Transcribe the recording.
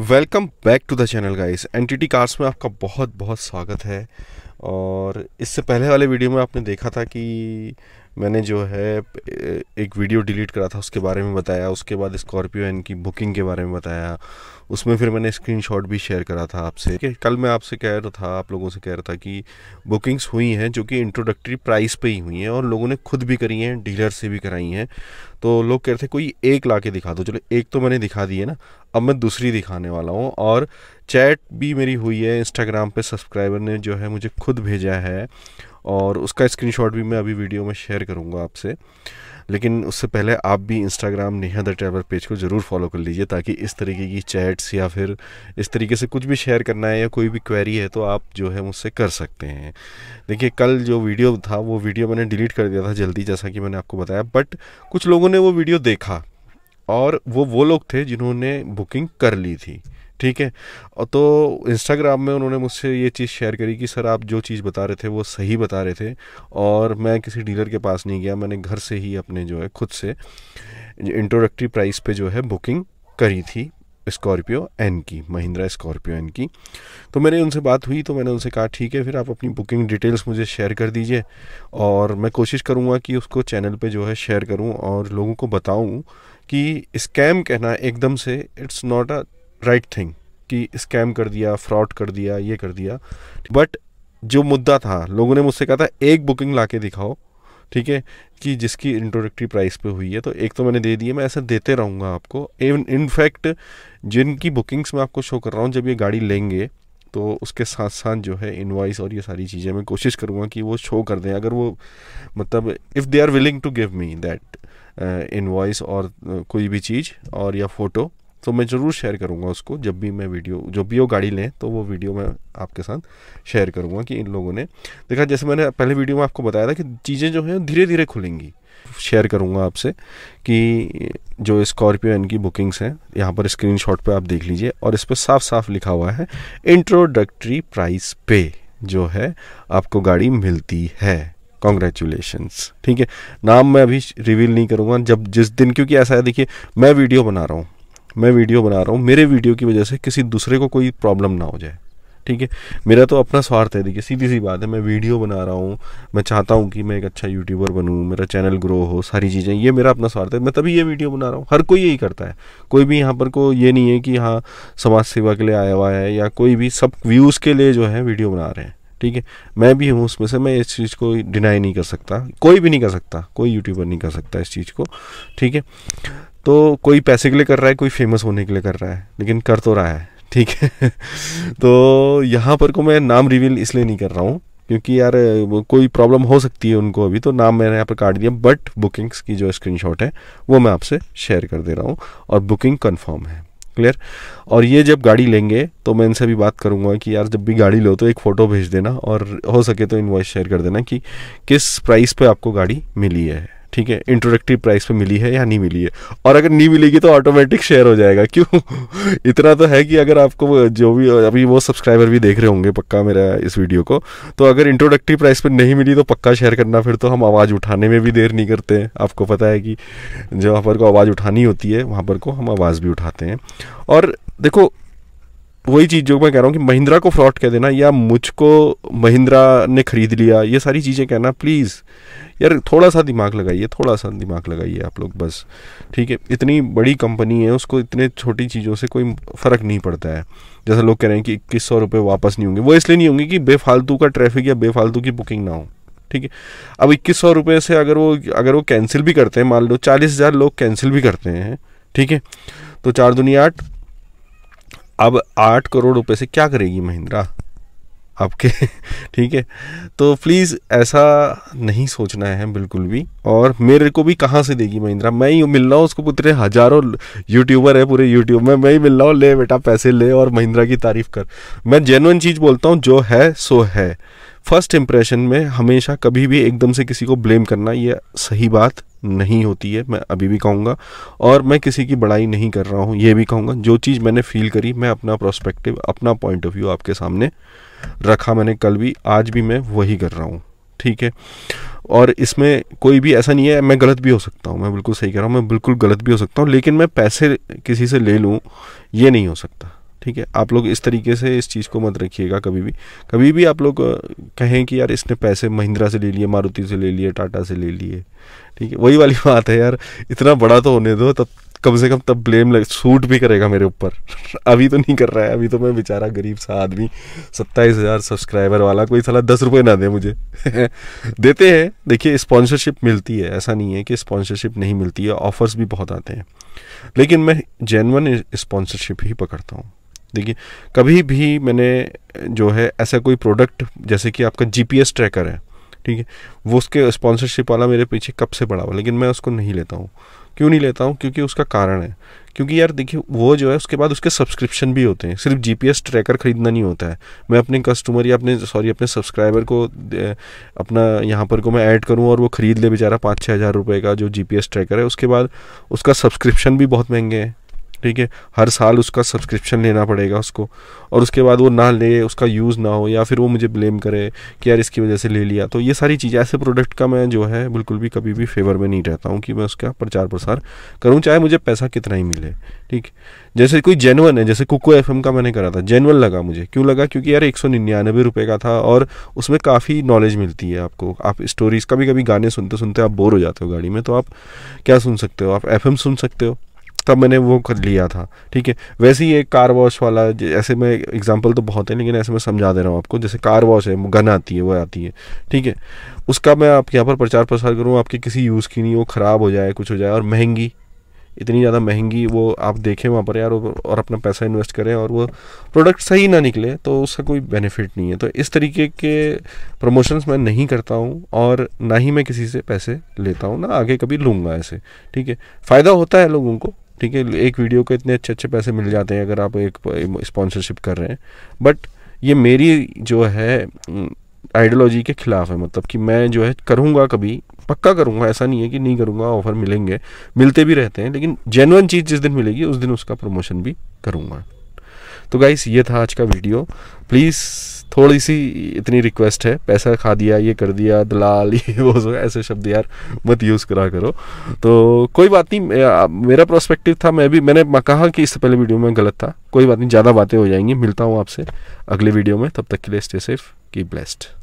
welcome back to the channel guys NTT cars में आपका बहुत बहुत स्वागत है और इससे पहले वाले वीडियो में आपने देखा था कि मैंने जो है एक वीडियो डिलीट करा था उसके बारे में बताया उसके बाद स्कॉर्पियो एन की बुकिंग के बारे में बताया उसमें फिर मैंने स्क्रीनशॉट भी शेयर करा था आपसे कि कल मैं आपसे कह रहा था आप लोगों से कह रहा था कि बुकिंग्स हुई हैं जो कि इंट्रोडक्टरी प्राइस पे ही हुई हैं और लोगों ने खुद भी करी हैं डीलर से भी कराई हैं तो लोग कह रहे थे कोई एक ला के दिखा दो चलो एक तो मैंने दिखा दी है ना अब मैं दूसरी दिखाने वाला हूँ और चैट भी मेरी हुई है इंस्टाग्राम पर सब्सक्राइबर ने जो है मुझे खुद भेजा है और उसका स्क्रीनशॉट भी मैं अभी वीडियो में शेयर करूँगा आपसे लेकिन उससे पहले आप भी Instagram Neha the traveller page को ज़रूर फॉलो कर लीजिए ताकि इस तरीके की चैट्स या फिर इस तरीके से कुछ भी शेयर करना है या कोई भी क्वेरी है तो आप जो है मुझसे कर सकते हैं देखिए कल जो वीडियो था वो वीडियो मैंने डिलीट कर दिया था जल्दी जैसा कि मैंने आपको बताया बट कुछ लोगों ने वो वीडियो देखा और वो वो लोग थे जिन्होंने बुकिंग कर ली थी ठीक है और तो इंस्टाग्राम में उन्होंने मुझसे ये चीज़ शेयर करी कि सर आप जो चीज़ बता रहे थे वो सही बता रहे थे और मैं किसी डीलर के पास नहीं गया मैंने घर से ही अपने जो है खुद से इंट्रोडक्टरी प्राइस पे जो है बुकिंग करी थी स्कॉर्पियो एन की महिंद्रा स्कॉर्पियो एन की तो मैंने उनसे बात हुई तो मैंने उनसे कहा ठीक है फिर आप अपनी बुकिंग डिटेल्स मुझे शेयर कर दीजिए और मैं कोशिश करूँगा कि उसको चैनल पे जो है शेयर करूँ और लोगों को बताऊँ कि स्कैम कहना एकदम से it's not a right right thing कि स्कैम कर दिया फ्रॉड कर दिया ये कर दिया बट जो मुद्दा था लोगों ने मुझसे कहा था एक बुकिंग ला के दिखाओ ठीक है कि जिसकी इंट्रोडक्टरी प्राइस पे हुई है तो एक तो मैंने दे दी है मैं ऐसा देते रहूँगा आपको एवन इनफैक्ट जिनकी बुकिंग्स मैं आपको शो कर रहा हूँ जब ये गाड़ी लेंगे तो उसके साथ साथ जो है इनवाइस और ये सारी चीज़ें मैं कोशिश करूँगा कि वो शो कर दें अगर वो मतलब if they are willing to give me that invoice और uh, कोई भी चीज़ और या फ़ोटो तो मैं ज़रूर शेयर करूँगा उसको जब भी मैं वीडियो जब भी वो गाड़ी लें तो वो वीडियो मैं आपके साथ शेयर करूँगा कि इन लोगों ने देखा जैसे मैंने पहले वीडियो में आपको बताया था कि चीज़ें जो हैं धीरे धीरे खुलेंगी शेयर करूँगा आपसे कि जो स्कॉर्पियो एन की बुकिंग्स हैं यहाँ पर स्क्रीनशॉट पे आप देख लीजिए और इस पर साफ साफ लिखा हुआ है इंट्रोडक्टरी प्राइस पे जो है आपको गाड़ी मिलती है कॉन्ग्रेचुलेशन्स ठीक है नाम मैं अभी रिवील नहीं करूँगा जब जिस दिन क्योंकि ऐसा है देखिए मैं वीडियो बना रहा हूँ मैं वीडियो बना रहा हूँ मेरे वीडियो की वजह से किसी दूसरे को कोई प्रॉब्लम ना हो जाए ठीक है मेरा तो अपना स्वार्थ है देखिए सीधी सी बात है मैं वीडियो बना रहा हूँ मैं चाहता हूँ कि मैं एक अच्छा यूट्यूबर बनूँ मेरा चैनल ग्रो हो सारी चीज़ें ये मेरा अपना स्वार्थ है मैं तभी ये वीडियो बना रहा हूँ हर कोई यही करता है कोई भी यहाँ पर को ये नहीं है कि हाँ समाज सेवा के लिए आया हुआ है या कोई भी सब व्यूज़ के लिए जो है वीडियो बना रहे हैं ठीक है मैं भी हूँ उसमें से मैं इस चीज़ को डिनाई नहीं कर सकता कोई भी नहीं कर सकता कोई यूट्यूबर नहीं कर सकता इस चीज़ को ठीक है तो कोई पैसे के लिए कर रहा है कोई फेमस होने के लिए कर रहा है लेकिन कर तो रहा है ठीक है तो यहाँ पर को मैं नाम रिवील इसलिए नहीं कर रहा हूँ क्योंकि यार कोई प्रॉब्लम हो सकती है उनको अभी तो नाम मैंने यहाँ पर काट दिया बट बुकिंग्स की जो स्क्रीनशॉट है वो मैं आपसे शेयर कर दे रहा हूँ और बुकिंग कन्फर्म है क्लियर और ये जब गाड़ी लेंगे तो मैं इनसे भी बात करूँगा कि यार जब भी गाड़ी लो तो एक फ़ोटो भेज देना और हो सके तो इन्वॉइस शेयर कर देना कि किस प्राइस पे आपको गाड़ी मिली है ठीक है इंट्रोडक्टिव प्राइस पे मिली है या नहीं मिली है और अगर नहीं मिलेगी तो ऑटोमेटिक शेयर हो जाएगा क्यों इतना तो है कि अगर आपको जो भी अभी वो सब्सक्राइबर भी देख रहे होंगे पक्का मेरा इस वीडियो को तो अगर इंट्रोडक्टिव प्राइस पर नहीं मिली तो पक्का शेयर करना फिर तो हम आवाज़ उठाने में भी देर नहीं करते हैं आपको पता है कि जहाँ पर को आवाज़ उठानी होती है वहाँ पर को हम आवाज़ भी उठाते हैं और देखो वही चीज़ जो मैं कह रहा हूँ कि महिंद्रा को फ्रॉड कह देना या मुझको महिंद्रा ने ख़रीद लिया ये सारी चीज़ें कहना प्लीज़ यार थोड़ा सा दिमाग लगाइए थोड़ा सा दिमाग लगाइए आप लोग बस ठीक है इतनी बड़ी कंपनी है उसको इतने छोटी चीज़ों से कोई फ़र्क नहीं पड़ता है जैसे लोग कह रहे हैं कि इक्कीस सौ रुपये वापस नहीं होंगे वो इसलिए नहीं होंगे कि बेफालतू का ट्रैफिक या बेफालतू की बुकिंग ना हो ठीक है अब इक्कीस सौ रुपये से अगर वो अगर वो कैंसिल भी करते हैं मान लो चालीस हज़ार लोग कैंसिल भी करते हैं ठीक है तो चार दुनिया आठ अब आठ करोड़ रुपए से क्या करेगी महिंद्रा आपके ठीक है तो प्लीज़ ऐसा नहीं सोचना है बिल्कुल भी और मेरे को भी कहाँ से देगी महिंद्रा मैं ही मिल रहा हूँ उसको पुत्र हज़ारों यूट्यूबर है पूरे यूट्यूब में मैं ही मिल रहा हूँ ले बेटा पैसे ले और महिंद्रा की तारीफ़ कर मैं जेनुअन चीज़ बोलता हूँ जो है सो है फर्स्ट इम्प्रेशन में हमेशा कभी भी एकदम से किसी को ब्लेम करना यह सही बात नहीं होती है मैं अभी भी कहूँगा और मैं किसी की बड़ाई नहीं कर रहा हूँ ये भी कहूँगा जो चीज़ मैंने फील करी मैं अपना प्रोस्पेक्टिव अपना पॉइंट ऑफ व्यू आपके सामने रखा मैंने कल भी आज भी मैं वही कर रहा हूँ ठीक है और इसमें कोई भी ऐसा नहीं है मैं गलत भी हो सकता हूँ मैं बिल्कुल सही कह रहा हूँ मैं बिल्कुल गलत भी हो सकता हूँ लेकिन मैं पैसे किसी से ले लूँ ये नहीं हो सकता ठीक है आप लोग इस तरीके से इस चीज़ को मत रखिएगा कभी भी कभी भी आप लोग कहें कि यार इसने पैसे महिंद्रा से ले लिए मारुति से ले लिए टाटा से ले लिए ठीक है वही वाली बात है यार इतना बड़ा तो होने दो तब कम से कम तब ब्लेम लग सूट भी करेगा मेरे ऊपर अभी तो नहीं कर रहा है अभी तो मैं बेचारा गरीब सा आदमी सत्ताईस हज़ार सब्सक्राइबर वाला कोई सलाह दस रुपये ना दे मुझे देते हैं देखिए स्पॉन्सरशिप मिलती है ऐसा नहीं है कि स्पॉन्सरशिप नहीं मिलती है ऑफर्स भी बहुत आते हैं लेकिन मैं जेनवन स्पॉन्सरशिप ही पकड़ता हूँ देखिए कभी भी मैंने जो है ऐसा कोई प्रोडक्ट जैसे कि आपका जीपीएस ट्रैकर है ठीक है वो उसके स्पॉन्सरशिप वाला मेरे पीछे कब से पड़ा हुआ लेकिन मैं उसको नहीं लेता हूँ क्यों नहीं लेता हूँ क्योंकि उसका कारण है क्योंकि यार देखिए वो जो है उसके बाद उसके सब्सक्रिप्शन भी होते हैं सिर्फ जीपीएस ट्रैकर ख़रीदना नहीं होता है मैं अपने कस्टमर या अपने सॉरी अपने सब्सक्राइबर को अपना यहाँ पर को मैं ऐड करूँ और वो ख़रीद ले बेचारा पाँच छः हज़ार रुपये का जो जीपीएस ट्रैकर है उसके बाद उसका सब्सक्रिप्शन भी बहुत महंगे हैं ठीक है हर साल उसका सब्सक्रिप्शन लेना पड़ेगा उसको और उसके बाद वो ना ले उसका यूज़ ना हो या फिर वो मुझे ब्लेम करे कि यार इसकी वजह से ले लिया तो ये सारी चीज़ें ऐसे प्रोडक्ट का मैं जो है बिल्कुल भी कभी भी फेवर में नहीं रहता हूँ कि मैं उसका प्रचार प्रसार करूँ चाहे मुझे पैसा कितना ही मिले ठीक जैसे कोई जेनवन है जैसे कुको एफ का मैंने करा था जेनवन लगा मुझे क्यों लगा क्योंकि यार एक सौ निन्यानवे रुपये का था और उसमें काफ़ी नॉलेज मिलती है आपको आप स्टोरीज़ कभी कभी गाने सुनते सुनते आप बोर हो जाते हो गाड़ी में तो आप क्या सुन सकते हो आप एफ सुन सकते हो तब मैंने वो कर लिया था ठीक है वैसे ही एक कार वॉश वाला ऐसे में एग्जांपल तो बहुत है लेकिन ऐसे मैं समझा दे रहा हूँ आपको जैसे कार वॉश है गन आती है वो आती है ठीक है उसका मैं आपके यहाँ पर प्रचार प्रसार करूँ आपकी किसी यूज़ की नहीं वो ख़राब हो जाए कुछ हो जाए और महंगी इतनी ज़्यादा महंगी वो आप देखें वहाँ पर यार और अपना पैसा इन्वेस्ट करें और वो प्रोडक्ट सही ना निकले तो उसका कोई बेनिफिट नहीं है तो इस तरीके के प्रमोशंस मैं नहीं करता हूँ और ना ही मैं किसी से पैसे लेता हूँ ना आगे कभी लूँगा ऐसे ठीक है फ़ायदा होता है लोगों को ठीक है एक वीडियो के इतने अच्छे अच्छे पैसे मिल जाते हैं अगर आप एक स्पॉन्सरशिप कर रहे हैं बट ये मेरी जो है आइडियोलॉजी के ख़िलाफ़ है मतलब कि मैं जो है करूँगा कभी पक्का करूँगा ऐसा नहीं है कि नहीं करूँगा ऑफ़र मिलेंगे मिलते भी रहते हैं लेकिन जेनवन चीज़ जिस दिन मिलेगी उस दिन उसका प्रमोशन भी करूँगा तो गाइस ये था आज का वीडियो प्लीज़ थोड़ी सी इतनी रिक्वेस्ट है पैसा खा दिया ये कर दिया दलाल ये वो सो ऐसे शब्द यार मत यूज़ करा करो तो कोई बात नहीं मेरा प्रोस्पेक्टिव था मैं भी मैंने कहा कि इससे पहले वीडियो में गलत था कोई बात नहीं ज़्यादा बातें हो जाएंगी मिलता हूँ आपसे अगले वीडियो में तब तक के लिए स्टे सेफ की ब्लेस्ड